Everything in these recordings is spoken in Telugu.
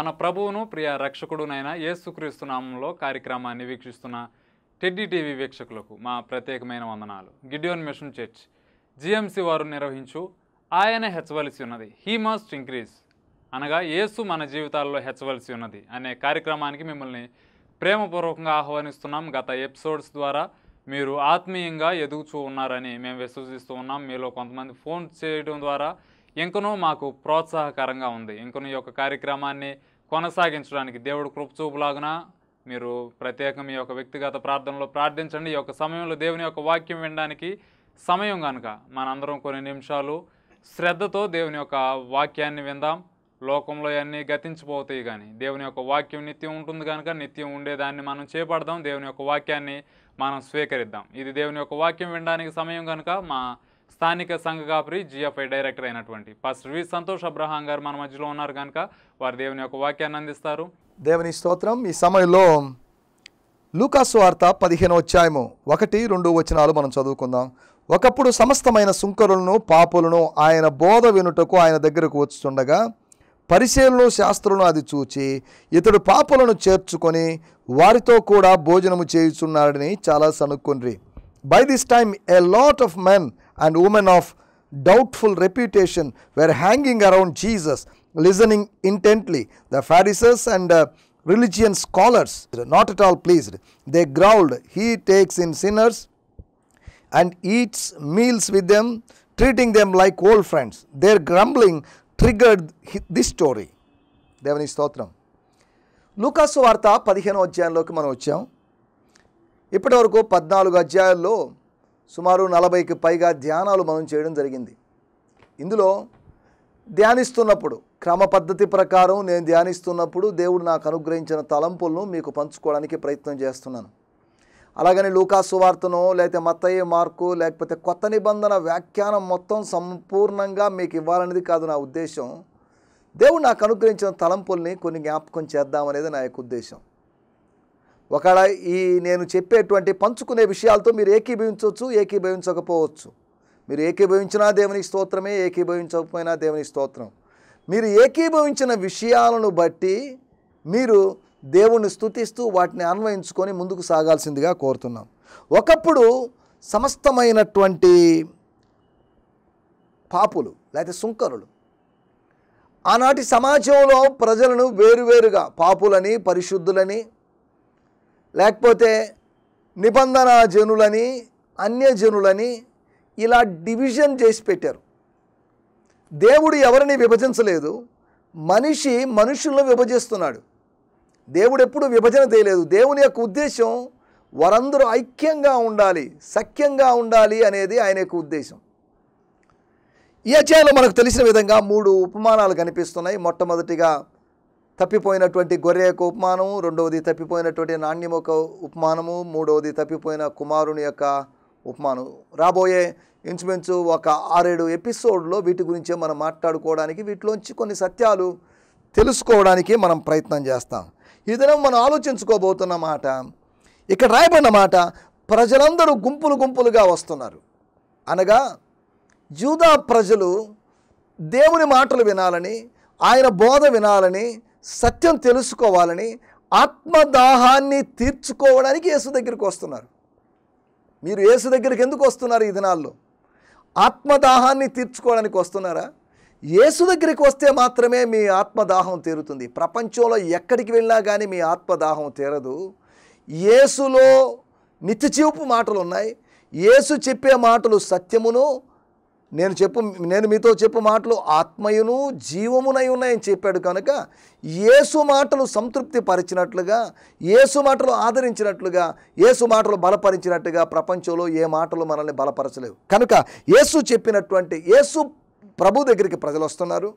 మన ప్రభువును ప్రియ రక్షకుడునైన నామంలో కార్యక్రమాన్ని వీక్షిస్తున్న టెడ్డీ టీవీ వీక్షకులకు మా ప్రత్యేకమైన వందనాలు గిడియోన్ మిషన్ చర్చ్ జిఎంసి వారు నిర్వహించు ఆయన హెచ్చవలసి ఉన్నది హీ మస్ట్ ఇంక్రీజ్ అనగా యేసు మన జీవితాల్లో హెచ్చవలసి ఉన్నది అనే కార్యక్రమానికి మిమ్మల్ని ప్రేమపూర్వకంగా ఆహ్వానిస్తున్నాం గత ఎపిసోడ్స్ ద్వారా మీరు ఆత్మీయంగా ఎదుగుచూ ఉన్నారని మేము విశ్వసిస్తూ ఉన్నాం మీలో కొంతమంది ఫోన్ చేయడం ద్వారా ఇంకనో మాకు ప్రోత్సాహకరంగా ఉంది ఇంకనూ ఈ యొక్క కార్యక్రమాన్ని కొనసాగించడానికి దేవుడు కృపచూపులాగున మీరు ప్రత్యేకం ఈ యొక్క వ్యక్తిగత ప్రార్థనలో ప్రార్థించండి ఈ యొక్క సమయంలో దేవుని యొక్క వాక్యం వినడానికి సమయం కనుక మనందరం కొన్ని నిమిషాలు శ్రద్ధతో దేవుని యొక్క వాక్యాన్ని విందాం లోకంలో అన్నీ గతించిపోతాయి కానీ దేవుని యొక్క వాక్యం నిత్యం ఉంటుంది కనుక నిత్యం ఉండేదాన్ని మనం చేపడదాం దేవుని యొక్క వాక్యాన్ని మనం స్వీకరిద్దాం ఇది దేవుని యొక్క వాక్యం వినడానికి సమయం కనుక మా స్థానిక సంఘ కాపురి జిఎఫ్ఐ డైరెక్టర్ అయినటువంటి పాస్టర్ వి సంతోష్ అబ్రహాం గారు మన మధ్యలో ఉన్నారు కనుక వారు దేవుని యొక్క వాక్యాన్ని అందిస్తారు దేవుని స్తోత్రం ఈ సమయంలో లూకాసు వార్త పదిహేను అధ్యాయము ఒకటి రెండు వచనాలు మనం చదువుకుందాం ఒకప్పుడు సమస్తమైన సుంకరులను పాపులను ఆయన బోధ వినుటకు ఆయన దగ్గరకు వచ్చుండగా పరిశీలన శాస్త్రులను అది చూచి ఇతడు పాపులను చేర్చుకొని వారితో కూడా భోజనము చేయుచున్నాడని చాలా సనుక్కుండ్రి by this time a lot of men and women of doubtful reputation were hanging around Jesus, listening intently. The Pharisees and uh, religion scholars not at all pleased. They growled, He takes in sinners and eats meals with them, treating them like old friends. Their grumbling triggered this story. దేవుని స్తోత్రం లూకాసు వార్త పదిహేనో అధ్యాయంలోకి మనం వచ్చాం ఇప్పటివరకు పద్నాలుగు అధ్యాయాల్లో సుమారు నలభైకి పైగా ధ్యానాలు మనం చేయడం జరిగింది ఇందులో ధ్యానిస్తున్నప్పుడు క్రమ పద్ధతి ప్రకారం నేను ధ్యానిస్తున్నప్పుడు దేవుడు నాకు అనుగ్రహించిన తలంపులను మీకు పంచుకోవడానికి ప్రయత్నం చేస్తున్నాను అలాగని వార్తను లేకపోతే మత్తయ్య మార్కు లేకపోతే కొత్త నిబంధన వ్యాఖ్యానం మొత్తం సంపూర్ణంగా మీకు ఇవ్వాలనేది కాదు నా ఉద్దేశం దేవుడు నాకు అనుగ్రహించిన తలంపుల్ని కొన్ని జ్ఞాపకం చేద్దామనేది నా యొక్క ఉద్దేశం ఒకవేళ ఈ నేను చెప్పేటువంటి పంచుకునే విషయాలతో మీరు ఏకీభవించవచ్చు ఏకీభవించకపోవచ్చు మీరు ఏకీభవించినా దేవుని స్తోత్రమే ఏకీభవించకపోయినా దేవుని స్తోత్రం మీరు ఏకీభవించిన విషయాలను బట్టి మీరు దేవుణ్ణి స్థుతిస్తూ వాటిని అన్వయించుకొని ముందుకు సాగాల్సిందిగా కోరుతున్నాం ఒకప్పుడు సమస్తమైనటువంటి పాపులు లేకపోతే సుంకరులు ఆనాటి సమాజంలో ప్రజలను వేరువేరుగా పాపులని పరిశుద్ధులని లేకపోతే నిబంధన జనులని అన్యజనులని ఇలా డివిజన్ చేసి పెట్టారు దేవుడు ఎవరిని విభజించలేదు మనిషి మనుషులను విభజిస్తున్నాడు దేవుడు ఎప్పుడు విభజన చేయలేదు దేవుని యొక్క ఉద్దేశం వారందరూ ఐక్యంగా ఉండాలి సఖ్యంగా ఉండాలి అనేది ఆయన యొక్క ఉద్దేశం ఈ అధ్యాయంలో మనకు తెలిసిన విధంగా మూడు ఉపమానాలు కనిపిస్తున్నాయి మొట్టమొదటిగా తప్పిపోయినటువంటి గొర్రె యొక్క ఉపమానము రెండవది తప్పిపోయినటువంటి నాణ్యం యొక్క ఉపమానము మూడవది తప్పిపోయిన కుమారుని యొక్క ఉపమానం రాబోయే ఇంచుమించు ఒక ఆరేడు ఎపిసోడ్లో వీటి గురించే మనం మాట్లాడుకోవడానికి వీటిలోంచి కొన్ని సత్యాలు తెలుసుకోవడానికి మనం ప్రయత్నం చేస్తాం ఈ దినం మనం ఆలోచించుకోబోతున్న మాట ఇక్కడ రాయబడిన మాట ప్రజలందరూ గుంపులు గుంపులుగా వస్తున్నారు అనగా యూదా ప్రజలు దేవుని మాటలు వినాలని ఆయన బోధ వినాలని సత్యం తెలుసుకోవాలని ఆత్మదాహాన్ని తీర్చుకోవడానికి యేసు దగ్గరికి వస్తున్నారు మీరు యేసు దగ్గరికి ఎందుకు వస్తున్నారు ఈ దినాల్లో ఆత్మదాహాన్ని తీర్చుకోవడానికి వస్తున్నారా యేసు దగ్గరికి వస్తే మాత్రమే మీ ఆత్మదాహం తీరుతుంది ప్రపంచంలో ఎక్కడికి వెళ్ళినా కానీ మీ ఆత్మదాహం తీరదు యేసులో నిత్యచీపు మాటలు ఉన్నాయి యేసు చెప్పే మాటలు సత్యమును నేను చెప్పు నేను మీతో చెప్పు మాటలు ఆత్మయును జీవమునై ఉన్నాయని చెప్పాడు కనుక ఏసు మాటలు సంతృప్తి పరిచినట్లుగా ఏసు మాటలు ఆదరించినట్లుగా ఏసు మాటలు బలపరిచినట్టుగా ప్రపంచంలో ఏ మాటలు మనల్ని బలపరచలేవు కనుక ఏసు చెప్పినటువంటి యేసు ప్రభు దగ్గరికి ప్రజలు వస్తున్నారు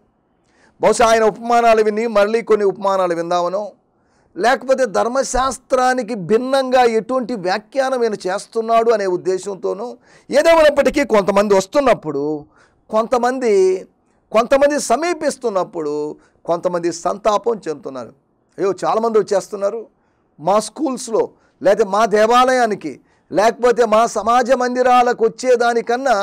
బహుశా ఆయన ఉపమానాలు విని మళ్ళీ కొన్ని ఉపమానాలు విందామనో లేకపోతే ధర్మశాస్త్రానికి భిన్నంగా ఎటువంటి వ్యాఖ్యానం ఆయన చేస్తున్నాడు అనే ఉద్దేశంతోనూ ఏదేమైనప్పటికీ కొంతమంది వస్తున్నప్పుడు కొంతమంది కొంతమంది సమీపిస్తున్నప్పుడు కొంతమంది సంతాపం చెందుతున్నారు అయ్యో చాలామంది వచ్చేస్తున్నారు మా స్కూల్స్లో లేకపోతే మా దేవాలయానికి లేకపోతే మా సమాజ మందిరాలకు వచ్చేదానికన్నా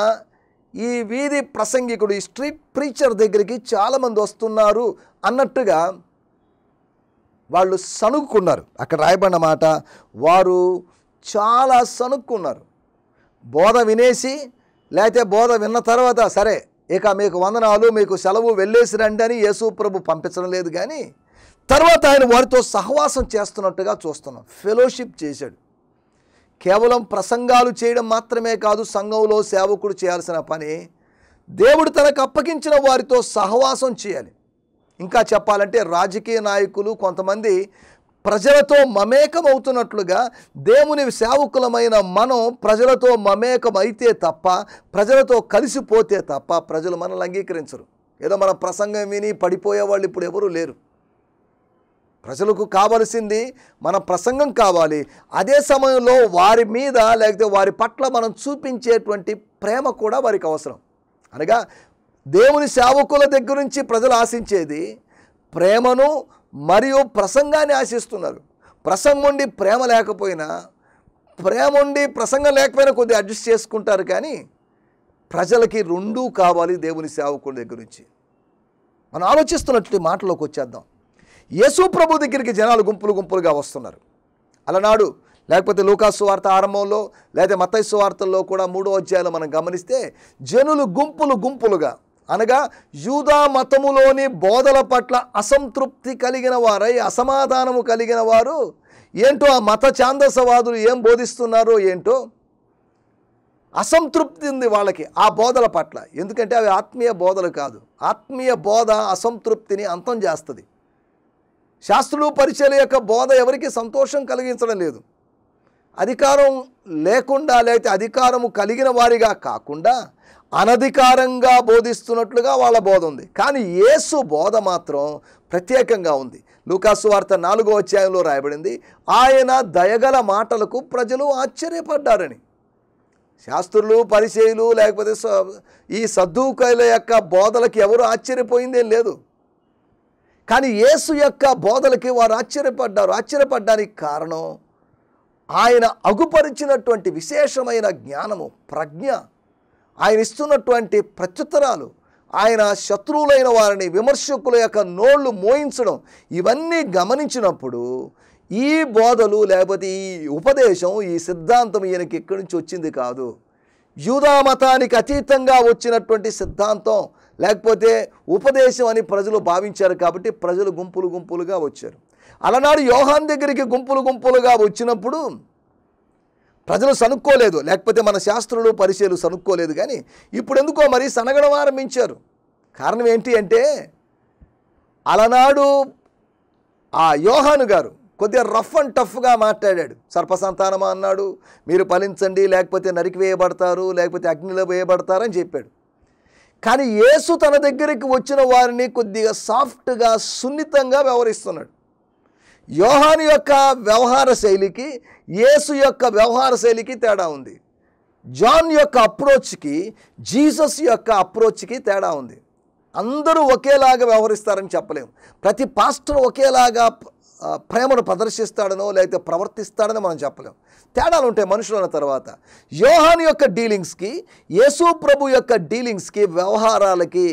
ఈ వీధి ప్రసంగికుడు ఈ స్ట్రీట్ ప్రీచర్ దగ్గరికి చాలామంది వస్తున్నారు అన్నట్టుగా వాళ్ళు సనుక్కున్నారు అక్కడ రాయబడిన మాట వారు చాలా సనుక్కున్నారు బోధ వినేసి లేకపోతే బోధ విన్న తర్వాత సరే ఇక మీకు వందనాలు మీకు సెలవు వెళ్ళేసి రండి అని యేసు ప్రభు పంపించడం లేదు కానీ తర్వాత ఆయన వారితో సహవాసం చేస్తున్నట్టుగా చూస్తున్నాం ఫెలోషిప్ చేశాడు కేవలం ప్రసంగాలు చేయడం మాత్రమే కాదు సంఘంలో సేవకుడు చేయాల్సిన పని దేవుడు తనకు అప్పగించిన వారితో సహవాసం చేయాలి ఇంకా చెప్పాలంటే రాజకీయ నాయకులు కొంతమంది ప్రజలతో మమేకం అవుతున్నట్లుగా దేవుని సేవకులమైన మనం ప్రజలతో మమేకం అయితే తప్ప ప్రజలతో కలిసిపోతే తప్ప ప్రజలు మనల్ని అంగీకరించరు ఏదో మన ప్రసంగం విని పడిపోయే వాళ్ళు ఇప్పుడు ఎవరూ లేరు ప్రజలకు కావలసింది మన ప్రసంగం కావాలి అదే సమయంలో వారి మీద లేకపోతే వారి పట్ల మనం చూపించేటువంటి ప్రేమ కూడా వారికి అవసరం అనగా దేవుని సేవకుల దగ్గర నుంచి ప్రజలు ఆశించేది ప్రేమను మరియు ప్రసంగాన్ని ఆశిస్తున్నారు ప్రసంగం ఉండి ప్రేమ లేకపోయినా ప్రేమ ఉండి ప్రసంగం లేకపోయినా కొద్దిగా అడ్జస్ట్ చేసుకుంటారు కానీ ప్రజలకి రెండూ కావాలి దేవుని సేవకుల దగ్గర నుంచి మనం ఆలోచిస్తున్నట్టు మాటలోకి వచ్చేద్దాం యేసు ప్రభు దగ్గరికి జనాలు గుంపులు గుంపులుగా వస్తున్నారు అలనాడు లేకపోతే లూకాసు వార్త ఆరంభంలో లేదా మతైసు వార్తల్లో కూడా మూడో అధ్యాయంలో మనం గమనిస్తే జనులు గుంపులు గుంపులుగా అనగా యూదా మతములోని బోధల పట్ల అసంతృప్తి కలిగిన వారై అసమాధానము కలిగిన వారు ఏంటో ఆ మత ఛాందసవాదులు ఏం బోధిస్తున్నారో ఏంటో అసంతృప్తి ఉంది వాళ్ళకి ఆ బోధల పట్ల ఎందుకంటే అవి ఆత్మీయ బోధలు కాదు ఆత్మీయ బోధ అసంతృప్తిని అంతం చేస్తుంది శాస్త్రులు పరిచయం యొక్క బోధ ఎవరికి సంతోషం కలిగించడం లేదు అధికారం లేకుండా లేకపోతే అధికారము కలిగిన వారిగా కాకుండా అనధికారంగా బోధిస్తున్నట్లుగా వాళ్ళ బోధ ఉంది కానీ యేసు బోధ మాత్రం ప్రత్యేకంగా ఉంది లూకాసు వార్త నాలుగో అధ్యాయంలో రాయబడింది ఆయన దయగల మాటలకు ప్రజలు ఆశ్చర్యపడ్డారని శాస్త్రులు పరిచయులు లేకపోతే ఈ సద్దుకాయల యొక్క బోధలకి ఎవరు ఆశ్చర్యపోయిందేం లేదు కానీ యేసు యొక్క బోధలకి వారు ఆశ్చర్యపడ్డారు ఆశ్చర్యపడ్డానికి కారణం ఆయన అగుపరిచినటువంటి విశేషమైన జ్ఞానము ప్రజ్ఞ ఆయన ఇస్తున్నటువంటి ప్రత్యుత్తరాలు ఆయన శత్రువులైన వారిని విమర్శకుల యొక్క నోళ్లు మోయించడం ఇవన్నీ గమనించినప్పుడు ఈ బోధలు లేకపోతే ఈ ఉపదేశం ఈ సిద్ధాంతం ఈయనకి ఎక్కడి నుంచి వచ్చింది కాదు యూదా మతానికి అతీతంగా వచ్చినటువంటి సిద్ధాంతం లేకపోతే ఉపదేశం అని ప్రజలు భావించారు కాబట్టి ప్రజలు గుంపులు గుంపులుగా వచ్చారు అలనాడు యోహాన్ దగ్గరికి గుంపులు గుంపులుగా వచ్చినప్పుడు ప్రజలు సనుక్కోలేదు లేకపోతే మన శాస్త్రులు పరిశీలు సనుక్కోలేదు కానీ ఇప్పుడు ఎందుకో మరి సనగడం ఆరంభించారు కారణం ఏంటి అంటే అలనాడు ఆ యోహాను గారు కొద్దిగా రఫ్ అండ్ టఫ్గా మాట్లాడాడు సర్పసంతానమా అన్నాడు మీరు ఫలించండి లేకపోతే నరికి వేయబడతారు లేకపోతే అగ్నిలో వేయబడతారు అని చెప్పాడు కానీ యేసు తన దగ్గరికి వచ్చిన వారిని కొద్దిగా సాఫ్ట్గా సున్నితంగా వ్యవహరిస్తున్నాడు యోహాను యొక్క వ్యవహార శైలికి యేసు యొక్క వ్యవహార శైలికి తేడా ఉంది జాన్ యొక్క అప్రోచ్కి జీసస్ యొక్క అప్రోచ్కి తేడా ఉంది అందరూ ఒకేలాగా వ్యవహరిస్తారని చెప్పలేము ప్రతి పాస్టర్ ఒకేలాగా ప్రేమను ప్రదర్శిస్తాడనో లేకపోతే ప్రవర్తిస్తాడనో మనం చెప్పలేము తేడాలు ఉంటాయి మనుషులన్న తర్వాత యోహాన్ యొక్క డీలింగ్స్కి యేసు ప్రభు యొక్క డీలింగ్స్కి వ్యవహారాలకి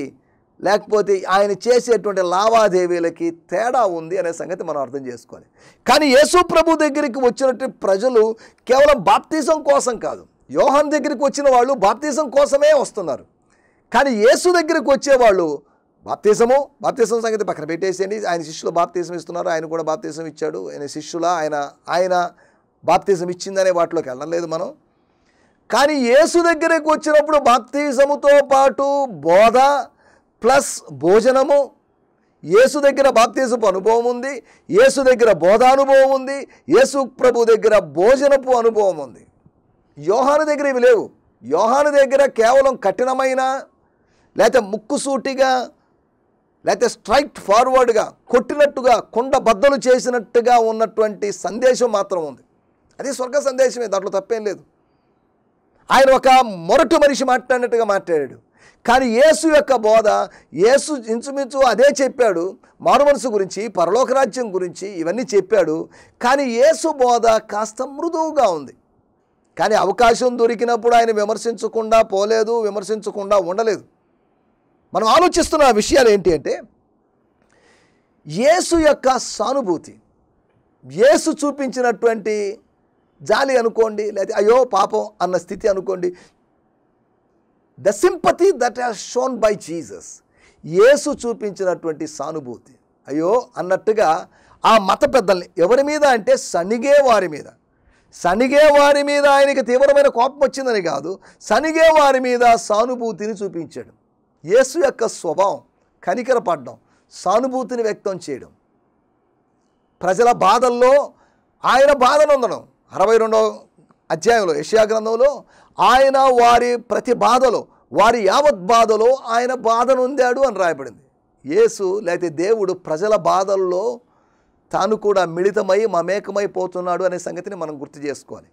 లేకపోతే ఆయన చేసేటువంటి లావాదేవీలకి తేడా ఉంది అనే సంగతి మనం అర్థం చేసుకోవాలి కానీ యేసు ప్రభు దగ్గరికి వచ్చినట్టు ప్రజలు కేవలం బాప్తీసం కోసం కాదు యోహన్ దగ్గరికి వచ్చిన వాళ్ళు బాప్తీసం కోసమే వస్తున్నారు కానీ యేసు దగ్గరికి వచ్చేవాళ్ళు బాప్తీసము బాప్తీసం సంగతి పక్కన పెట్టేసేయండి ఆయన శిష్యులు బాప్తీసం ఇస్తున్నారు ఆయన కూడా బాప్తీసం ఇచ్చాడు ఆయన శిష్యుల ఆయన ఆయన బాప్తీసం ఇచ్చిందనే వాటిలోకి వెళ్ళడం లేదు మనం కానీ యేసు దగ్గరకు వచ్చినప్పుడు బాప్తీసముతో పాటు బోధ ప్లస్ భోజనము యేసు దగ్గర బాప్తీసపు అనుభవం ఉంది యేసు దగ్గర బోధానుభవం ఉంది యేసు ప్రభు దగ్గర భోజనపు అనుభవం ఉంది యోహాను దగ్గర ఇవి లేవు యోహాను దగ్గర కేవలం కఠినమైన లేకపోతే ముక్కుసూటిగా లేకపోతే స్ట్రైట్ ఫార్వర్డ్గా కొట్టినట్టుగా కొండ బద్దలు చేసినట్టుగా ఉన్నటువంటి సందేశం మాత్రం ఉంది అది స్వర్గ సందేశమే దాంట్లో తప్పేం లేదు ఆయన ఒక మొరటు మనిషి మాట్లాడినట్టుగా మాట్లాడాడు కానీ యేసు యొక్క బోధ యేసు ఇంచుమించు అదే చెప్పాడు మారుమనసు గురించి పరలోక రాజ్యం గురించి ఇవన్నీ చెప్పాడు కానీ యేసు బోధ కాస్త మృదువుగా ఉంది కానీ అవకాశం దొరికినప్పుడు ఆయన విమర్శించకుండా పోలేదు విమర్శించకుండా ఉండలేదు మనం ఆలోచిస్తున్న విషయాలు ఏంటి అంటే యేసు యొక్క సానుభూతి యేసు చూపించినటువంటి జాలి అనుకోండి లేదా అయ్యో పాపం అన్న స్థితి అనుకోండి the sympathy that has shown by Jesus యేసు చూపించినటువంటి సానుభూతి అయ్యో అన్నట్టుగా ఆ మత పెద్దల్ని ఎవరి మీద అంటే సనిగే వారి మీద సనిగే వారి మీద ఆయనకి తీవ్రమైన కోపం వచ్చిందని కాదు సనిగే వారి మీద సానుభూతిని చూపించాడు యేసు యొక్క స్వభావం కనికర పడడం సానుభూతిని వ్యక్తం చేయడం ప్రజల బాధల్లో ఆయన బాధను ఉండడం అరవై రెండవ అధ్యాయంలో ఏషియా గ్రంథంలో ఆయన వారి ప్రతి బాధలో వారి యావత్ బాధలో ఆయన బాధను ఉందాడు అని రాయబడింది యేసు లేకపోతే దేవుడు ప్రజల బాధల్లో తాను కూడా మిళితమై మమేకమైపోతున్నాడు అనే సంగతిని మనం గుర్తు చేసుకోవాలి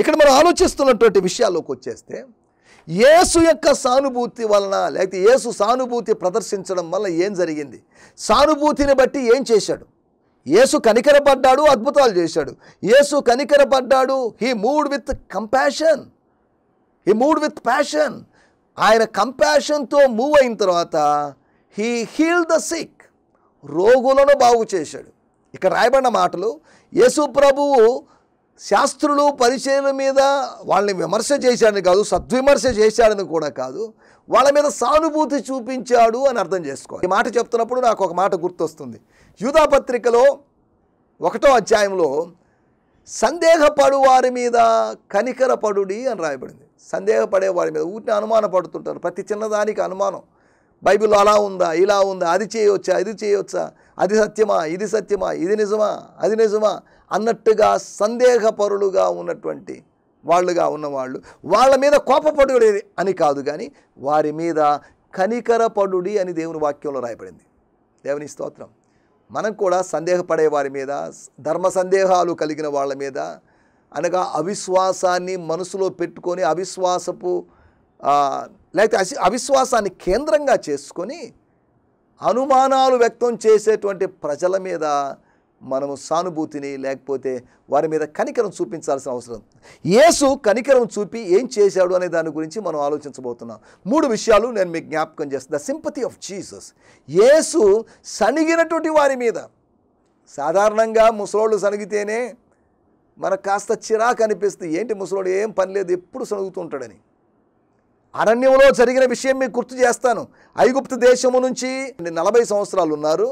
ఇక్కడ మనం ఆలోచిస్తున్నటువంటి విషయాల్లోకి వచ్చేస్తే యేసు యొక్క సానుభూతి వలన లేకపోతే యేసు సానుభూతి ప్రదర్శించడం వల్ల ఏం జరిగింది సానుభూతిని బట్టి ఏం చేశాడు యేసు కనికరపడ్డాడు అద్భుతాలు చేశాడు యేసు కనికరపడ్డాడు he moved with compassion he moved with passion ఆయన కంపాషన్తో మూవ్ అయిన తర్వాత హీ హీల్ ద సిక్ రోగులను బాగు చేశాడు ఇక్కడ రాయబడిన మాటలు యేసు ప్రభువు శాస్త్రులు పరిచయం మీద వాళ్ళని విమర్శ చేశాడని కాదు సద్విమర్శ చేశాడని కూడా కాదు వాళ్ళ మీద సానుభూతి చూపించాడు అని అర్థం చేసుకో ఈ మాట చెప్తున్నప్పుడు నాకు ఒక మాట గుర్తొస్తుంది యూధాపత్రికలో ఒకటో అధ్యాయంలో సందేహపడు వారి మీద కనికరపడుడి అని రాయబడింది సందేహపడే వాడి మీద ఊటిని అనుమానపడుతుంటారు ప్రతి చిన్నదానికి అనుమానం బైబిల్ అలా ఉందా ఇలా ఉందా అది చేయవచ్చా ఇది చేయవచ్చా అది సత్యమా ఇది సత్యమా ఇది నిజమా అది నిజమా అన్నట్టుగా సందేహపరులుగా ఉన్నటువంటి వాళ్ళుగా ఉన్నవాళ్ళు వాళ్ళ మీద కోపపడు అని కాదు కానీ వారి మీద కనికరపడు అని దేవుని వాక్యంలో రాయబడింది దేవుని స్తోత్రం మనం కూడా సందేహపడే వారి మీద ధర్మ సందేహాలు కలిగిన వాళ్ళ మీద అనగా అవిశ్వాసాన్ని మనసులో పెట్టుకొని అవిశ్వాసపు లేకపోతే అవిశ్వాసాన్ని కేంద్రంగా చేసుకొని అనుమానాలు వ్యక్తం చేసేటువంటి ప్రజల మీద మనము సానుభూతిని లేకపోతే వారి మీద కనికరం చూపించాల్సిన అవసరం యేసు కనికరం చూపి ఏం చేశాడు అనే దాని గురించి మనం ఆలోచించబోతున్నాం మూడు విషయాలు నేను మీకు జ్ఞాపకం చేస్తాను ద సింపతి ఆఫ్ జీసస్ యేసు సనిగినటువంటి వారి మీద సాధారణంగా ముసలోళ్ళు సనిగితేనే మనకు కాస్త చిరాకు అనిపిస్తుంది ఏంటి ముసలోడు ఏం పని లేదు ఎప్పుడు సనుగుతుంటాడని అరణ్యంలో జరిగిన విషయం మీకు గుర్తు చేస్తాను ఐగుప్త దేశము నుంచి నలభై సంవత్సరాలు ఉన్నారు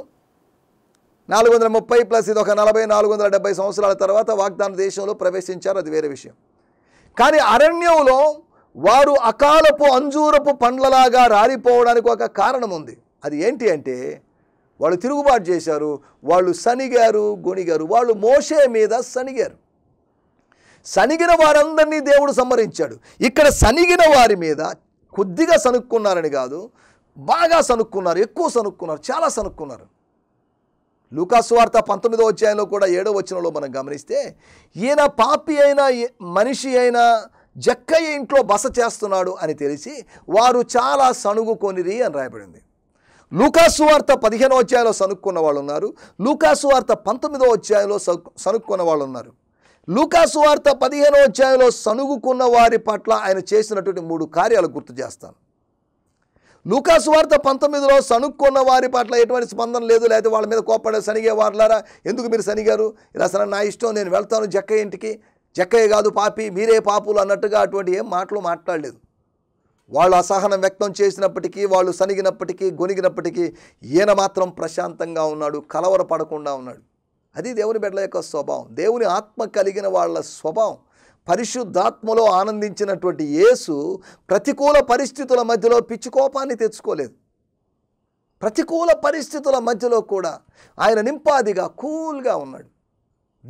నాలుగు వందల ముప్పై ప్లస్ ఇది ఒక నలభై నాలుగు వందల డెబ్బై సంవత్సరాల తర్వాత వాగ్దాన దేశంలో ప్రవేశించారు అది వేరే విషయం కానీ అరణ్యంలో వారు అకాలపు అంజూరపు పండ్లలాగా రారిపోవడానికి ఒక కారణం ఉంది అది ఏంటి అంటే వాళ్ళు తిరుగుబాటు చేశారు వాళ్ళు సనిగారు గుణిగారు వాళ్ళు మోసే మీద సనిగారు సనిగిన వారందరినీ దేవుడు సంహరించాడు ఇక్కడ సనిగిన వారి మీద కొద్దిగా సనుక్కున్నారని కాదు బాగా సనుక్కున్నారు ఎక్కువ సనుక్కున్నారు చాలా సనుక్కున్నారు వార్త పంతొమ్మిదో అధ్యాయంలో కూడా ఏడో వచ్చినలో మనం గమనిస్తే ఈయన పాపి అయినా మనిషి అయినా జక్కయ్య ఇంట్లో బస చేస్తున్నాడు అని తెలిసి వారు చాలా సనుగుకొనిరి అని రాయబడింది వార్త పదిహేనో అధ్యాయంలో సనుక్కున్న వాళ్ళు ఉన్నారు వార్త పంతొమ్మిదో అధ్యాయంలో సనుక్కున్న వాళ్ళు ఉన్నారు లూకాసు వార్త పదిహేనో అధ్యాయంలో సనుగుకున్న వారి పట్ల ఆయన చేసినటువంటి మూడు కార్యాలు గుర్తు చేస్తాను లూకాసు వార్త పంతొమ్మిదిలో సనుక్కున్న వారి పట్ల ఎటువంటి స్పందన లేదు లేకపోతే వాళ్ళ మీద కోపడే సనిగే వారులారా ఎందుకు మీరు సనిగారు ఇలా సరే నా ఇష్టం నేను వెళ్తాను జక్క ఇంటికి జక్కయ్య కాదు పాపి మీరే పాపులు అన్నట్టుగా అటువంటి ఏం మాటలు మాట్లాడలేదు వాళ్ళు అసహనం వ్యక్తం చేసినప్పటికీ వాళ్ళు సనిగినప్పటికీ గొనిగినప్పటికీ ఈయన మాత్రం ప్రశాంతంగా ఉన్నాడు కలవరపడకుండా ఉన్నాడు అది దేవుని బిడ్డల యొక్క స్వభావం దేవుని ఆత్మ కలిగిన వాళ్ళ స్వభావం పరిశుద్ధాత్మలో ఆనందించినటువంటి యేసు ప్రతికూల పరిస్థితుల మధ్యలో పిచ్చుకోపాన్ని తెచ్చుకోలేదు ప్రతికూల పరిస్థితుల మధ్యలో కూడా ఆయన నింపాదిగా కూల్గా ఉన్నాడు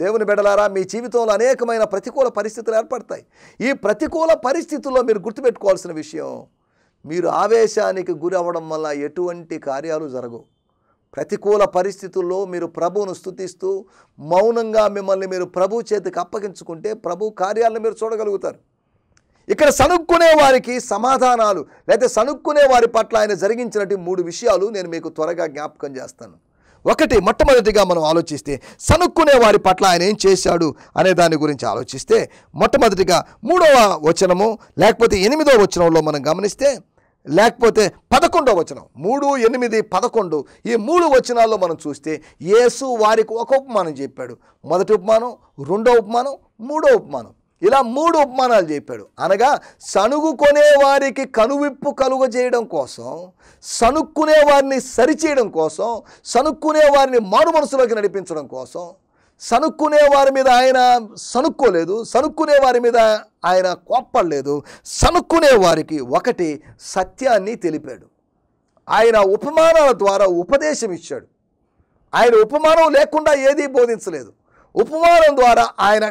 దేవుని బిడలారా మీ జీవితంలో అనేకమైన ప్రతికూల పరిస్థితులు ఏర్పడతాయి ఈ ప్రతికూల పరిస్థితుల్లో మీరు గుర్తుపెట్టుకోవాల్సిన విషయం మీరు ఆవేశానికి గురవడం వల్ల ఎటువంటి కార్యాలు జరగవు ప్రతికూల పరిస్థితుల్లో మీరు ప్రభువును స్థుతిస్తూ మౌనంగా మిమ్మల్ని మీరు ప్రభు చేతికి అప్పగించుకుంటే ప్రభు కార్యాలను మీరు చూడగలుగుతారు ఇక్కడ సనుక్కునే వారికి సమాధానాలు లేదా సనుక్కునే వారి పట్ల ఆయన జరిగించినటువంటి మూడు విషయాలు నేను మీకు త్వరగా జ్ఞాపకం చేస్తాను ఒకటి మొట్టమొదటిగా మనం ఆలోచిస్తే సనుక్కునే వారి పట్ల ఆయన ఏం చేశాడు అనే దాని గురించి ఆలోచిస్తే మొట్టమొదటిగా మూడవ వచనము లేకపోతే ఎనిమిదవ వచనంలో మనం గమనిస్తే లేకపోతే పదకొండో వచనం మూడు ఎనిమిది పదకొండు ఈ మూడు వచనాల్లో మనం చూస్తే యేసు వారికి ఒక ఉపమానం చెప్పాడు మొదటి ఉపమానం రెండో ఉపమానం మూడో ఉపమానం ఇలా మూడు ఉపమానాలు చెప్పాడు అనగా సనుగు కొనేవారికి కనువిప్పు కలుగజేయడం కోసం సనుక్కునే వారిని సరిచేయడం కోసం సనుక్కునే వారిని మారు మనసులోకి నడిపించడం కోసం సనుక్కునే వారి మీద ఆయన సనుక్కోలేదు సనుక్కునే వారి మీద ఆయన కోప్పడలేదు సనుక్కునే వారికి ఒకటి సత్యాన్ని తెలిపాడు ఆయన ఉపమానాల ద్వారా ఉపదేశం ఇచ్చాడు ఆయన ఉపమానం లేకుండా ఏదీ బోధించలేదు ఉపమానం ద్వారా ఆయన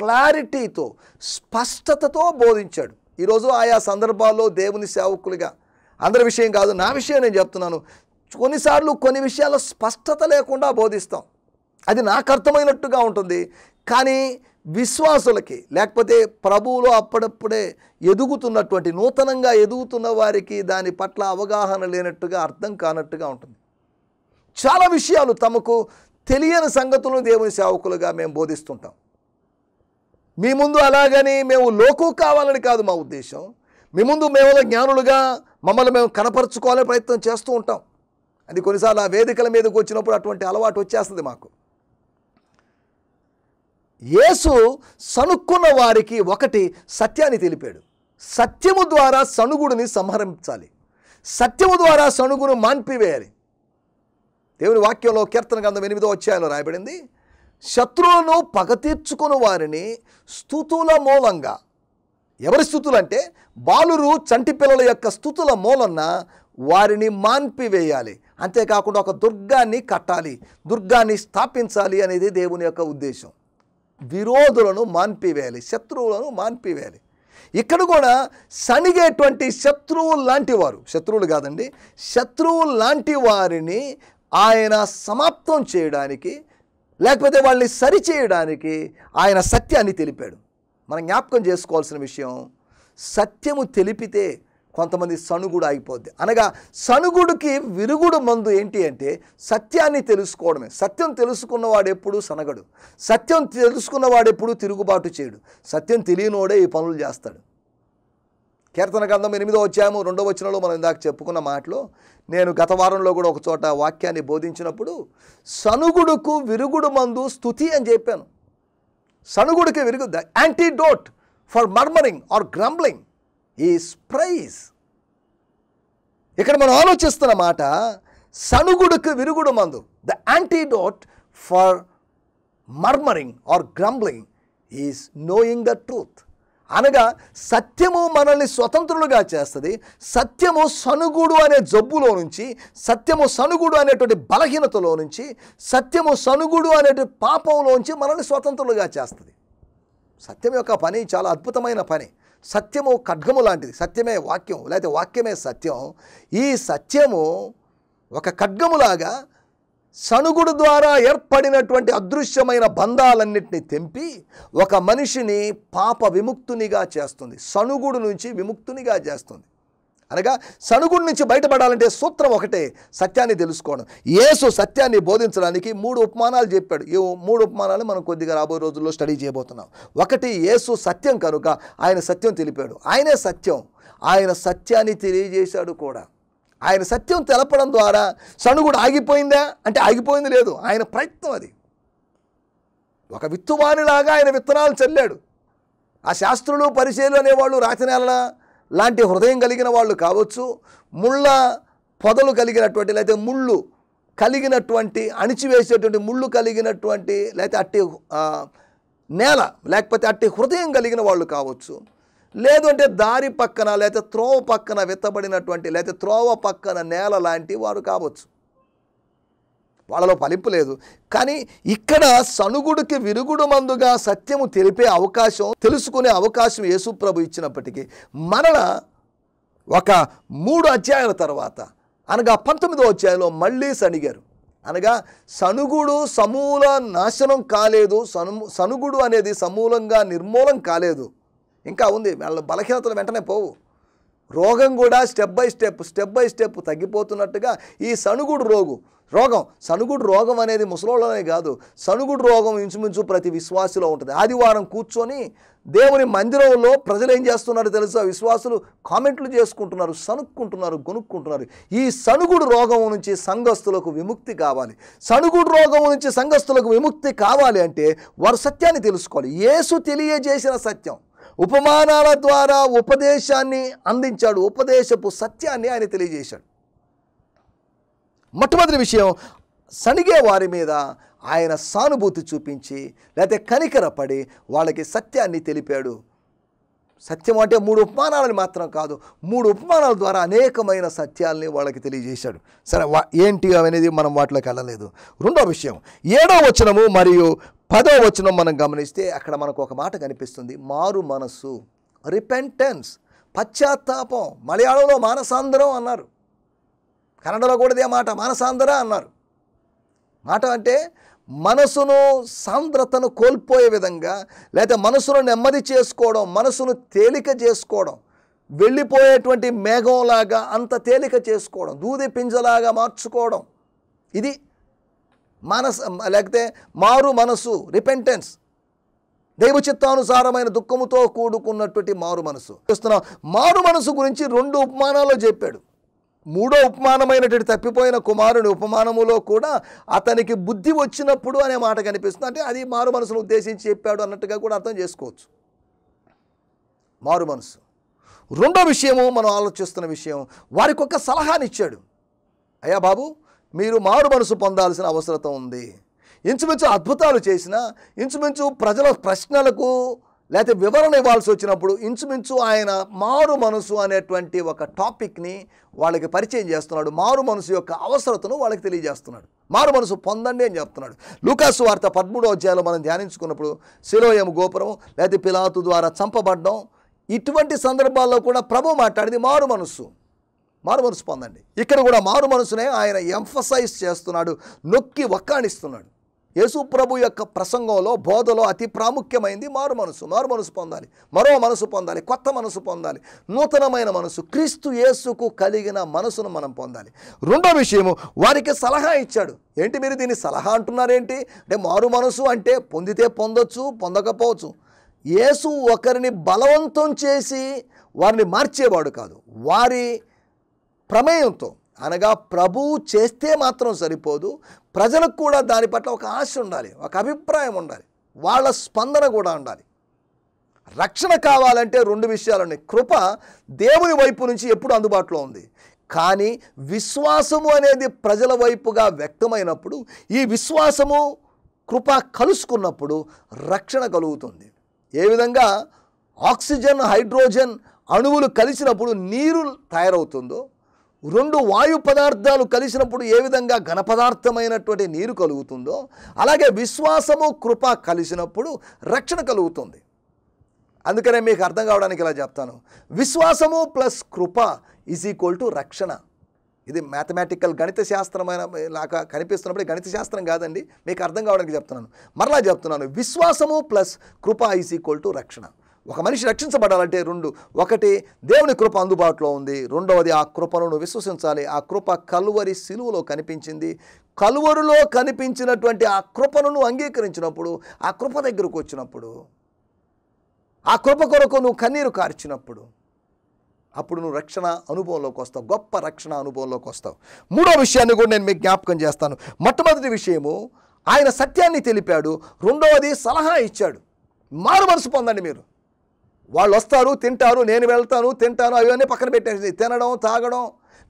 క్లారిటీతో స్పష్టతతో బోధించాడు ఈరోజు ఆయా సందర్భాల్లో దేవుని సేవకులుగా అందరి విషయం కాదు నా విషయం నేను చెప్తున్నాను కొన్నిసార్లు కొన్ని విషయాల్లో స్పష్టత లేకుండా బోధిస్తాం అది నాకు అర్థమైనట్టుగా ఉంటుంది కానీ విశ్వాసులకి లేకపోతే ప్రభువులో అప్పుడప్పుడే ఎదుగుతున్నటువంటి నూతనంగా ఎదుగుతున్న వారికి దాని పట్ల అవగాహన లేనట్టుగా అర్థం కానట్టుగా ఉంటుంది చాలా విషయాలు తమకు తెలియని సంగతులను దేవుని సేవకులుగా మేము బోధిస్తుంటాం మీ ముందు అలాగని మేము లోకు కావాలని కాదు మా ఉద్దేశం మీ ముందు మేము జ్ఞానులుగా మమ్మల్ని మేము కనపరుచుకోవాలని ప్రయత్నం చేస్తూ ఉంటాం అది కొన్నిసార్లు ఆ వేదికల మీదకి వచ్చినప్పుడు అటువంటి అలవాటు వచ్చేస్తుంది మాకు యేసు సనుక్కున్న వారికి ఒకటి సత్యాన్ని తెలిపాడు సత్యము ద్వారా సనుగుడిని సంహరించాలి సత్యము ద్వారా సనుగును మాన్పివేయాలి దేవుని వాక్యంలో కీర్తన గంధం ఎనిమిదో అధ్యాయంలో రాయబడింది శత్రువులను పగ వారిని స్థుతుల మూలంగా ఎవరి స్థుతులంటే బాలురు చంటి పిల్లల యొక్క స్థుతుల మూలన వారిని మాన్పివేయాలి అంతేకాకుండా ఒక దుర్గాన్ని కట్టాలి దుర్గాన్ని స్థాపించాలి అనేది దేవుని యొక్క ఉద్దేశం విరోధులను మాన్పివేయాలి శత్రువులను మాన్పివేయాలి ఇక్కడ కూడా సనిగేటువంటి శత్రువు లాంటి వారు శత్రువులు కాదండి శత్రువు లాంటి వారిని ఆయన సమాప్తం చేయడానికి లేకపోతే వాళ్ళని సరిచేయడానికి ఆయన సత్యాన్ని తెలిపాడు మనం జ్ఞాపకం చేసుకోవాల్సిన విషయం సత్యము తెలిపితే కొంతమంది సనుగుడు ఆగిపోద్ది అనగా సనుగుడికి విరుగుడు మందు ఏంటి అంటే సత్యాన్ని తెలుసుకోవడమే సత్యం తెలుసుకున్నవాడు ఎప్పుడూ సనగడు సత్యం తెలుసుకున్నవాడు ఎప్పుడూ తిరుగుబాటు చేయడు సత్యం తెలియనోడే ఈ పనులు చేస్తాడు కీర్తన గ్రంథం ఎనిమిదో వచ్చాము రెండో వచనంలో మనం ఇందాక చెప్పుకున్న మాటలో నేను గత వారంలో కూడా ఒక చోట వాక్యాన్ని బోధించినప్పుడు సనుగుడుకు విరుగుడు మందు స్థుతి అని చెప్పాను సనుగుడికి విరుగు antidote for murmuring or grumbling is praise ఇక్కడ మనం ఆలోచిస్తున్న మాట సనుగుడుకు విరుగుడు మందు the antidote for murmuring or grumbling is knowing the truth అనగా సత్యము మనల్ని స్వతంత్రులుగా చేస్తుంది సత్యము సనుగుడు అనే జబ్బులో నుంచి సత్యము సనుగుడు అనేటువంటి బలహీనతలో నుంచి సత్యము సనుగుడు అనేటువంటి పాపంలోంచి మనల్ని స్వతంత్రులుగా చేస్తుంది సత్యం యొక్క పని చాలా అద్భుతమైన పని సత్యము ఖడ్గము లాంటిది సత్యమే వాక్యం లేకపోతే వాక్యమే సత్యం ఈ సత్యము ఒక ఖడ్గములాగా సనుగుడు ద్వారా ఏర్పడినటువంటి అదృశ్యమైన బంధాలన్నింటినీ తెంపి ఒక మనిషిని పాప విముక్తునిగా చేస్తుంది సనుగుడు నుంచి విముక్తునిగా చేస్తుంది అనగా సనుగుడి నుంచి బయటపడాలంటే సూత్రం ఒకటే సత్యాన్ని తెలుసుకోవడం యేసు సత్యాన్ని బోధించడానికి మూడు ఉపమానాలు చెప్పాడు ఈ మూడు ఉపమానాలు మనం కొద్దిగా రాబోయే రోజుల్లో స్టడీ చేయబోతున్నాం ఒకటి యేసు సత్యం కనుక ఆయన సత్యం తెలిపాడు ఆయనే సత్యం ఆయన సత్యాన్ని తెలియజేశాడు కూడా ఆయన సత్యం తెలపడం ద్వారా సనుగుడు ఆగిపోయిందా అంటే ఆగిపోయింది లేదు ఆయన ప్రయత్నం అది ఒక విత్తువానిలాగా ఆయన విత్తనాలు చల్లాడు ఆ శాస్త్రులు పరిచయలు అనేవాళ్ళు రాతి లాంటి హృదయం కలిగిన వాళ్ళు కావచ్చు ముళ్ళ పొదలు కలిగినటువంటి లేకపోతే ముళ్ళు కలిగినటువంటి అణిచివేసేటువంటి ముళ్ళు కలిగినటువంటి లేకపోతే అట్టి నేల లేకపోతే అట్టి హృదయం కలిగిన వాళ్ళు కావచ్చు లేదు అంటే దారి పక్కన లేకపోతే త్రోవ పక్కన విత్తబడినటువంటి లేకపోతే త్రోవ పక్కన నేల లాంటి వారు కావచ్చు వాళ్ళలో పలింపు లేదు కానీ ఇక్కడ సనుగుడికి విరుగుడు మందుగా సత్యము తెలిపే అవకాశం తెలుసుకునే అవకాశం యేసుప్రభు ఇచ్చినప్పటికీ మరల ఒక మూడు అధ్యాయాల తర్వాత అనగా పంతొమ్మిదో అధ్యాయంలో మళ్ళీ సనిగారు అనగా సనుగుడు సమూల నాశనం కాలేదు సను సనుగుడు అనేది సమూలంగా నిర్మూలం కాలేదు ఇంకా ఉంది వాళ్ళ బలహీనతలు వెంటనే పోవు రోగం కూడా step by step step by step తగ్గిపోతున్నట్టుగా ఈ సనుగుడు రోగు రోగం సనుగుడు రోగం అనేది ముసలోళ్ళనే కాదు సనుగుడు రోగం ఇంచుమించు ప్రతి విశ్వాసులో ఉంటుంది ఆదివారం కూర్చొని దేవుని మందిరంలో ప్రజలు ఏం చేస్తున్నారు తెలుసా విశ్వాసులు కామెంట్లు చేసుకుంటున్నారు సనుక్కుంటున్నారు గొనుక్కుంటున్నారు ఈ సనుగుడు రోగం నుంచి సంఘస్తులకు విముక్తి కావాలి సనుగుడు రోగం నుంచి సంఘస్తులకు విముక్తి కావాలి అంటే వారు సత్యాన్ని తెలుసుకోవాలి యేసు తెలియజేసిన సత్యం ఉపమానాల ద్వారా ఉపదేశాన్ని అందించాడు ఉపదేశపు సత్యాన్ని ఆయన తెలియజేశాడు మొట్టమొదటి విషయం సణిగే వారి మీద ఆయన సానుభూతి చూపించి లేకపోతే కనికరపడి వాళ్ళకి సత్యాన్ని తెలిపాడు సత్యం అంటే మూడు ఉపమానాలని మాత్రం కాదు మూడు ఉపమానాల ద్వారా అనేకమైన సత్యాల్ని వాళ్ళకి తెలియజేశాడు సరే వా ఏంటి అనేది మనం వాటిలోకి వెళ్ళలేదు రెండో విషయం ఏడో వచనము మరియు పదో వచనం మనం గమనిస్తే అక్కడ మనకు ఒక మాట కనిపిస్తుంది మారు మనస్సు రిపెంటెన్స్ పశ్చాత్తాపం మలయాళంలో మానసాందరం అన్నారు కన్నడలో కూడా మాట మానసాంధ్ర అన్నారు మాట అంటే మనసును సాంద్రతను కోల్పోయే విధంగా లేకపోతే మనసును నెమ్మది చేసుకోవడం మనసును తేలిక చేసుకోవడం వెళ్ళిపోయేటువంటి మేఘంలాగా అంత తేలిక చేసుకోవడం దూది పింజలాగా మార్చుకోవడం ఇది మనస్ లేకపోతే మారు మనసు రిపెంటెన్స్ దైవ చిత్తానుసారమైన దుఃఖముతో కూడుకున్నటువంటి మారు మనసు చూస్తున్నాం మారు మనసు గురించి రెండు ఉపమానాలు చెప్పాడు మూడో ఉపమానమైనటువంటి తప్పిపోయిన కుమారుని ఉపమానములో కూడా అతనికి బుద్ధి వచ్చినప్పుడు అనే మాట కనిపిస్తుంది అంటే అది మారు మనసును ఉద్దేశించి చెప్పాడు అన్నట్టుగా కూడా అర్థం చేసుకోవచ్చు మారు మనసు రెండో విషయము మనం ఆలోచిస్తున్న విషయం వారికి ఒక సలహానిచ్చాడు అయ్యా బాబు మీరు మారు మనసు పొందాల్సిన అవసరం ఉంది ఇంచుమించు అద్భుతాలు చేసిన ఇంచుమించు ప్రజల ప్రశ్నలకు లేకపోతే వివరణ ఇవ్వాల్సి వచ్చినప్పుడు ఇంచుమించు ఆయన మారు మనసు అనేటువంటి ఒక టాపిక్ని వాళ్ళకి పరిచయం చేస్తున్నాడు మారు మనసు యొక్క అవసరతను వాళ్ళకి తెలియజేస్తున్నాడు మారు మనసు పొందండి అని చెప్తున్నాడు లూకాసు వార్త పద్మూడో అధ్యాయంలో మనం ధ్యానించుకున్నప్పుడు శిలోయం గోపురం లేకపోతే పిలాతు ద్వారా చంపబడ్డం ఇటువంటి సందర్భాల్లో కూడా ప్రభు మాట్లాడింది మారు మనస్సు మారు మనసు పొందండి ఇక్కడ కూడా మారు మనసునే ఆయన ఎంఫసైజ్ చేస్తున్నాడు నొక్కి వక్కాణిస్తున్నాడు యేసుప్రభు యొక్క ప్రసంగంలో బోధలో అతి ప్రాముఖ్యమైంది మారు మనసు మారు మనసు పొందాలి మరో మనసు పొందాలి కొత్త మనసు పొందాలి నూతనమైన మనసు క్రీస్తు యేసుకు కలిగిన మనసును మనం పొందాలి రెండో విషయము వారికి సలహా ఇచ్చాడు ఏంటి మీరు దీన్ని సలహా అంటున్నారేంటి అంటే మారు మనసు అంటే పొందితే పొందొచ్చు పొందకపోవచ్చు యేసు ఒకరిని బలవంతం చేసి వారిని మార్చేవాడు కాదు వారి ప్రమేయంతో అనగా ప్రభువు చేస్తే మాత్రం సరిపోదు ప్రజలకు కూడా దాని పట్ల ఒక ఆశ ఉండాలి ఒక అభిప్రాయం ఉండాలి వాళ్ళ స్పందన కూడా ఉండాలి రక్షణ కావాలంటే రెండు విషయాలు ఉన్నాయి కృప దేవుని వైపు నుంచి ఎప్పుడు అందుబాటులో ఉంది కానీ విశ్వాసము అనేది ప్రజల వైపుగా వ్యక్తమైనప్పుడు ఈ విశ్వాసము కృప కలుసుకున్నప్పుడు రక్షణ కలుగుతుంది ఏ విధంగా ఆక్సిజన్ హైడ్రోజన్ అణువులు కలిసినప్పుడు నీరు తయారవుతుందో రెండు వాయు పదార్థాలు కలిసినప్పుడు ఏ విధంగా ఘనపదార్థమైనటువంటి నీరు కలుగుతుందో అలాగే విశ్వాసము కృప కలిసినప్పుడు రక్షణ కలుగుతుంది అందుకనే మీకు అర్థం కావడానికి ఇలా చెప్తాను విశ్వాసము ప్లస్ కృప ఈజ్ ఈక్వల్ టు రక్షణ ఇది మ్యాథమెటికల్ గణిత శాస్త్రమైన లాక కనిపిస్తున్నప్పుడు గణిత శాస్త్రం కాదండి మీకు అర్థం కావడానికి చెప్తున్నాను మరలా చెప్తున్నాను విశ్వాసము ప్లస్ కృప ఈజ్ ఈక్వల్ టు రక్షణ ఒక మనిషి రక్షించబడాలంటే రెండు ఒకటి దేవుని కృప అందుబాటులో ఉంది రెండవది ఆ కృపను విశ్వసించాలి ఆ కృప కలువరి సిలువలో కనిపించింది కలువరులో కనిపించినటువంటి ఆ కృపను అంగీకరించినప్పుడు ఆ కృప దగ్గరకు వచ్చినప్పుడు ఆ కృప కొరకు నువ్వు కన్నీరు కార్చినప్పుడు అప్పుడు నువ్వు రక్షణ అనుభవంలోకి వస్తావు గొప్ప రక్షణ అనుభవంలోకి వస్తావు మూడో విషయాన్ని కూడా నేను మీకు జ్ఞాపకం చేస్తాను మొట్టమొదటి విషయము ఆయన సత్యాన్ని తెలిపాడు రెండవది సలహా ఇచ్చాడు మారు మనసు పొందండి మీరు వాళ్ళు వస్తారు తింటారు నేను వెళ్తాను తింటాను అవన్నీ పక్కన పెట్టేసి తినడం తాగడం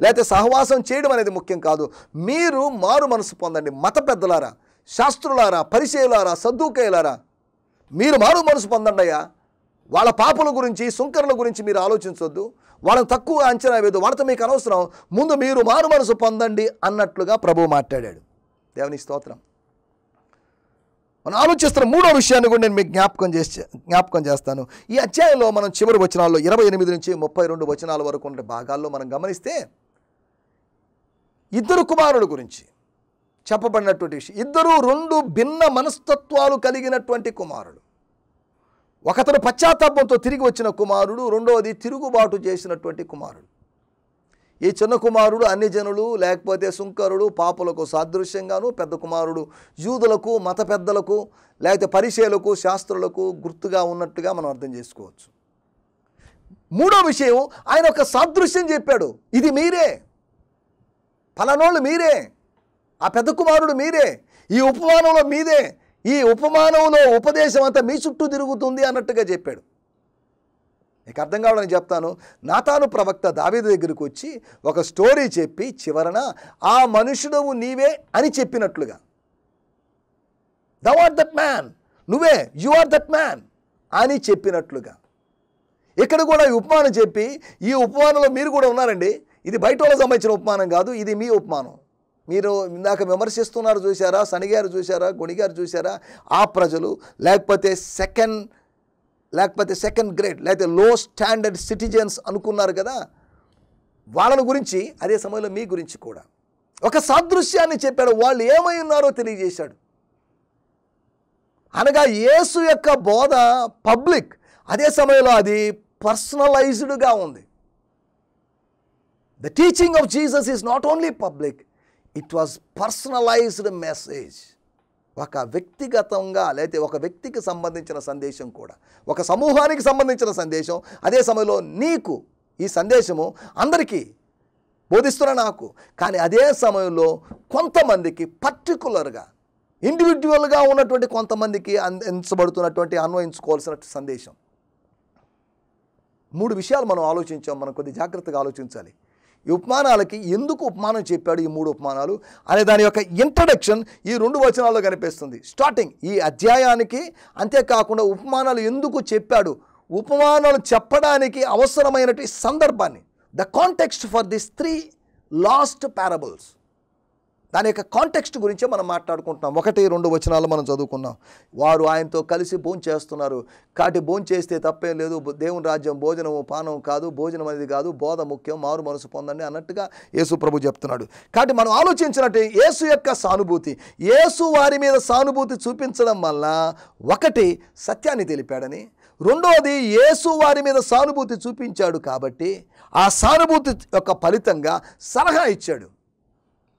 లేకపోతే సహవాసం చేయడం అనేది ముఖ్యం కాదు మీరు మారు మనసు పొందండి మత పెద్దలారా శాస్త్రులారా పరిచయలారా సద్దుకేయులారా మీరు మారు మనసు పొందండి అయ్యా వాళ్ళ పాపల గురించి సుంకరుల గురించి మీరు ఆలోచించొద్దు వాళ్ళని తక్కువ అంచనా వేయదు వాళ్ళతో మీకు అనవసరం ముందు మీరు మారు మనసు పొందండి అన్నట్లుగా ప్రభువు మాట్లాడాడు దేవుని స్తోత్రం మనం ఆలోచిస్తున్న మూడో విషయాన్ని కూడా నేను మీకు జ్ఞాపకం చేసి జ్ఞాపకం చేస్తాను ఈ అధ్యాయంలో మనం చివరి వచనాల్లో ఇరవై ఎనిమిది నుంచి ముప్పై రెండు వచనాల వరకు ఉండే భాగాల్లో మనం గమనిస్తే ఇద్దరు కుమారుడు గురించి చెప్పబడినటువంటి విషయం ఇద్దరు రెండు భిన్న మనస్తత్వాలు కలిగినటువంటి కుమారుడు ఒకతను పశ్చాత్తాపంతో తిరిగి వచ్చిన కుమారుడు రెండవది తిరుగుబాటు చేసినటువంటి కుమారుడు ఈ చిన్న కుమారుడు అన్ని జనులు లేకపోతే శుంకరుడు పాపులకు సాదృశ్యంగాను పెద్ద కుమారుడు యూదులకు మత పెద్దలకు లేకపోతే పరిశీలకు శాస్త్రులకు గుర్తుగా ఉన్నట్టుగా మనం అర్థం చేసుకోవచ్చు మూడో విషయం ఆయన ఒక సాదృశ్యం చెప్పాడు ఇది మీరే ఫలనోళ్ళు మీరే ఆ పెద్ద కుమారుడు మీరే ఈ ఉపమానంలో మీదే ఈ ఉపమానంలో ఉపదేశం అంతా మీ చుట్టూ తిరుగుతుంది అన్నట్టుగా చెప్పాడు నీకు అర్థం కావాలని చెప్తాను నాతాను ప్రవక్త దావేది దగ్గరకు వచ్చి ఒక స్టోరీ చెప్పి చివరన ఆ మనుషుడు నీవే అని చెప్పినట్లుగా దవ్ ఆర్ దట్ మ్యాన్ నువ్వే యు ఆర్ దట్ మ్యాన్ అని చెప్పినట్లుగా ఇక్కడ కూడా ఈ ఉపమానం చెప్పి ఈ ఉపమానంలో మీరు కూడా ఉన్నారండి ఇది బయట వాళ్ళకి సంబంధించిన ఉపమానం కాదు ఇది మీ ఉపమానం మీరు ఇందాక విమర్శిస్తున్నారు చూసారా శనిగారు చూసారా గుణిగారు చూసారా ఆ ప్రజలు లేకపోతే సెకండ్ లేకపోతే సెకండ్ గ్రేడ్ లేకపోతే లో స్టాండర్డ్ సిటిజన్స్ అనుకున్నారు కదా వాళ్ళని గురించి అదే సమయంలో మీ గురించి కూడా ఒక సాదృశ్యాన్ని చెప్పాడు వాళ్ళు ఏమై ఉన్నారో తెలియజేశాడు అనగా యేసు యొక్క బోధ పబ్లిక్ అదే సమయంలో అది పర్సనలైజ్డ్గా ఉంది the teaching of Jesus is not only public it was personalised message ఒక వ్యక్తిగతంగా లేకపోతే ఒక వ్యక్తికి సంబంధించిన సందేశం కూడా ఒక సమూహానికి సంబంధించిన సందేశం అదే సమయంలో నీకు ఈ సందేశము అందరికీ బోధిస్తున్న నాకు కానీ అదే సమయంలో కొంతమందికి పర్టికులర్గా ఇండివిజువల్గా ఉన్నటువంటి కొంతమందికి అందించబడుతున్నటువంటి అన్వయించుకోవాల్సిన సందేశం మూడు విషయాలు మనం ఆలోచించాం మనం కొద్ది జాగ్రత్తగా ఆలోచించాలి ఈ ఉపమానాలకి ఎందుకు ఉపమానం చెప్పాడు ఈ మూడు ఉపమానాలు అనే దాని యొక్క ఇంట్రడక్షన్ ఈ రెండు వచనాల్లో కనిపిస్తుంది స్టార్టింగ్ ఈ అధ్యాయానికి అంతేకాకుండా ఉపమానాలు ఎందుకు చెప్పాడు ఉపమానాలు చెప్పడానికి అవసరమైనటువంటి సందర్భాన్ని the context for this three lost parables దాని యొక్క కాంటెక్స్ట్ గురించే మనం మాట్లాడుకుంటున్నాం ఒకటి రెండు వచనాలు మనం చదువుకున్నాం వారు ఆయనతో కలిసి భోజనం చేస్తున్నారు కాటి భోజనం చేస్తే తప్పేం లేదు దేవుని రాజ్యం భోజనము పానం కాదు భోజనం అనేది కాదు బోధ ముఖ్యం మారు మనసు పొందండి అన్నట్టుగా యేసు ప్రభు చెప్తున్నాడు కాబట్టి మనం ఆలోచించినట్టు యేసు యొక్క సానుభూతి యేసు వారి మీద సానుభూతి చూపించడం వల్ల ఒకటి సత్యాన్ని తెలిపాడని రెండవది యేసు వారి మీద సానుభూతి చూపించాడు కాబట్టి ఆ సానుభూతి యొక్క ఫలితంగా సలహా ఇచ్చాడు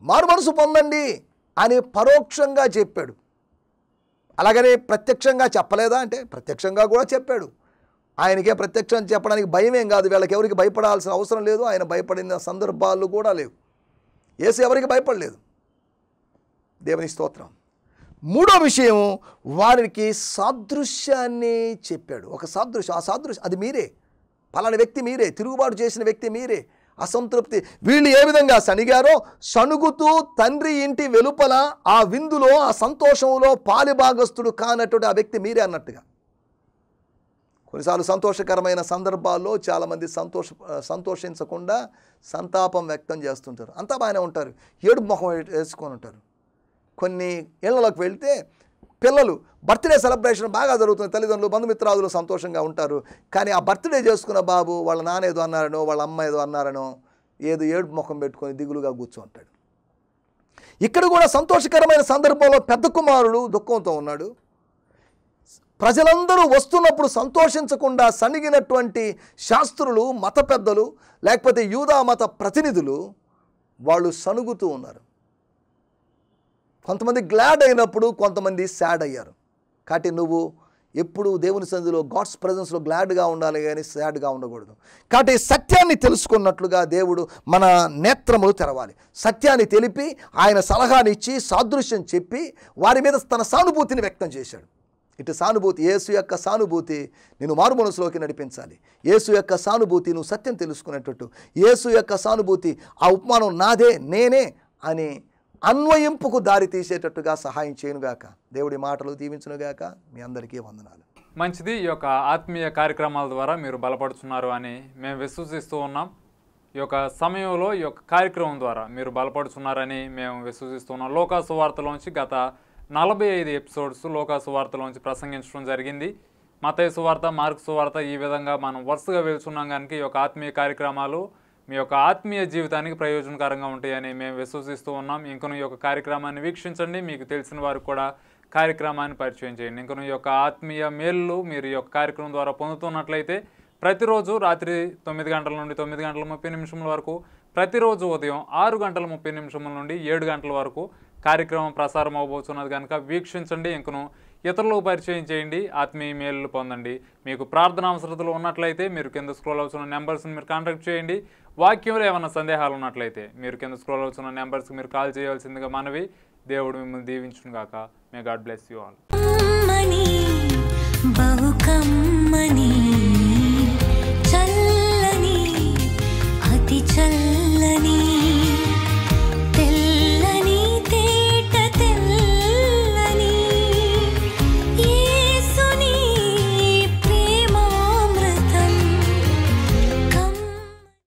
మారు మనసు పొందండి అని పరోక్షంగా చెప్పాడు అలాగనే ప్రత్యక్షంగా చెప్పలేదా అంటే ప్రత్యక్షంగా కూడా చెప్పాడు ఆయనకే ప్రత్యక్షం చెప్పడానికి భయం ఏం కాదు వీళ్ళకి ఎవరికి భయపడాల్సిన అవసరం లేదు ఆయన భయపడిన సందర్భాలు కూడా లేవు ఏసు ఎవరికి భయపడలేదు దేవుని స్తోత్రం మూడో విషయం వారికి సాదృశ్యాన్ని చెప్పాడు ఒక సాదృశ్యం ఆ సాదృశ్యం అది మీరే పలాని వ్యక్తి మీరే తిరుగుబాటు చేసిన వ్యక్తి మీరే అసంతృప్తి వీళ్ళు ఏ విధంగా శనిగారో సణుగుతూ తండ్రి ఇంటి వెలుపల ఆ విందులో ఆ సంతోషంలో పాలిభాగస్థుడు కానటువంటి ఆ వ్యక్తి మీరే అన్నట్టుగా కొన్నిసార్లు సంతోషకరమైన సందర్భాల్లో చాలామంది సంతోష సంతోషించకుండా సంతాపం వ్యక్తం చేస్తుంటారు అంతా బాగానే ఉంటారు ఏడు మొహం వేసుకొని ఉంటారు కొన్ని ఇళ్లలోకి వెళితే పిల్లలు బర్త్డే సెలబ్రేషన్ బాగా జరుగుతుంది తల్లిదండ్రులు బంధుమిత్రాదులు సంతోషంగా ఉంటారు కానీ ఆ బర్త్డే చేసుకున్న బాబు వాళ్ళ నాన్న ఏదో అన్నారనో వాళ్ళ అమ్మ ఏదో అన్నారనో ఏదో ఏడుపు ముఖం పెట్టుకొని దిగులుగా కూర్చుంటాడు ఇక్కడ కూడా సంతోషకరమైన సందర్భంలో పెద్ద కుమారుడు దుఃఖంతో ఉన్నాడు ప్రజలందరూ వస్తున్నప్పుడు సంతోషించకుండా సణిగినటువంటి శాస్త్రులు మత పెద్దలు లేకపోతే యూదా మత ప్రతినిధులు వాళ్ళు సనుగుతూ ఉన్నారు కొంతమంది గ్లాడ్ అయినప్పుడు కొంతమంది సాడ్ అయ్యారు కాబట్టి నువ్వు ఎప్పుడు దేవుని సంధిలో గాడ్స్ ప్రజెన్స్లో గ్లాడ్గా ఉండాలి కానీ సాడ్గా ఉండకూడదు కాబట్టి సత్యాన్ని తెలుసుకున్నట్లుగా దేవుడు మన నేత్రములు తెరవాలి సత్యాన్ని తెలిపి ఆయన సలహానిచ్చి సాదృశ్యం చెప్పి వారి మీద తన సానుభూతిని వ్యక్తం చేశాడు ఇటు సానుభూతి యేసు యొక్క సానుభూతి నేను మారు మనసులోకి నడిపించాలి యేసు యొక్క సానుభూతి నువ్వు సత్యం తెలుసుకునేటట్టు యేసు యొక్క సానుభూతి ఆ ఉపమానం నాదే నేనే అని అన్వయింపుకు దారి తీసేటట్టుగా సహాయం చేయనుగాక దేవుడి మాటలు దీవించునుగాక మీ అందరికీ వందనాలు మంచిది ఈ యొక్క ఆత్మీయ కార్యక్రమాల ద్వారా మీరు బలపడుతున్నారు అని మేము విశ్వసిస్తూ ఉన్నాం ఈ యొక్క సమయంలో ఈ యొక్క కార్యక్రమం ద్వారా మీరు బలపడుతున్నారని మేము విశ్వసిస్తున్నాం లోకాసు వార్తలోంచి గత నలభై ఐదు ఎపిసోడ్స్ లోకాసు వార్తలోంచి ప్రసంగించడం జరిగింది మతయసు సువార్త మార్క్ సువార్త ఈ విధంగా మనం వరుసగా వెళ్తున్నాం కనుక ఈ యొక్క ఆత్మీయ కార్యక్రమాలు మీ యొక్క ఆత్మీయ జీవితానికి ప్రయోజనకరంగా ఉంటాయని మేము విశ్వసిస్తూ ఉన్నాం ఇంకను ఈ యొక్క కార్యక్రమాన్ని వీక్షించండి మీకు తెలిసిన వారు కూడా కార్యక్రమాన్ని పరిచయం చేయండి ఇంకను ఈ యొక్క ఆత్మీయ మేళ్ళు మీరు ఈ యొక్క కార్యక్రమం ద్వారా పొందుతున్నట్లయితే ప్రతిరోజు రాత్రి తొమ్మిది గంటల నుండి తొమ్మిది గంటల ముప్పై నిమిషముల వరకు ప్రతిరోజు ఉదయం ఆరు గంటల ముప్పై నిమిషముల నుండి ఏడు గంటల వరకు కార్యక్రమం ప్రసారం అవ్వబోతున్నది కనుక వీక్షించండి ఇంకను ఇతరులకు పరిచయం చేయండి ఆత్మీయ మేలు పొందండి మీకు ప్రార్థన అవసరతలు ఉన్నట్లయితే మీరు కింద స్క్రోల్ అవుతున్న నెంబర్స్ని మీరు కాంటాక్ట్ చేయండి వాక్యంలో ఏమైనా సందేహాలు ఉన్నట్లయితే మీరు కింద స్క్రోల్ అవుతున్న నెంబర్స్కి మీరు కాల్ చేయవలసిందిగా మనవి దేవుడు మిమ్మల్ని దీవించును గాక may God bless you all చల్లని అతి చల్లని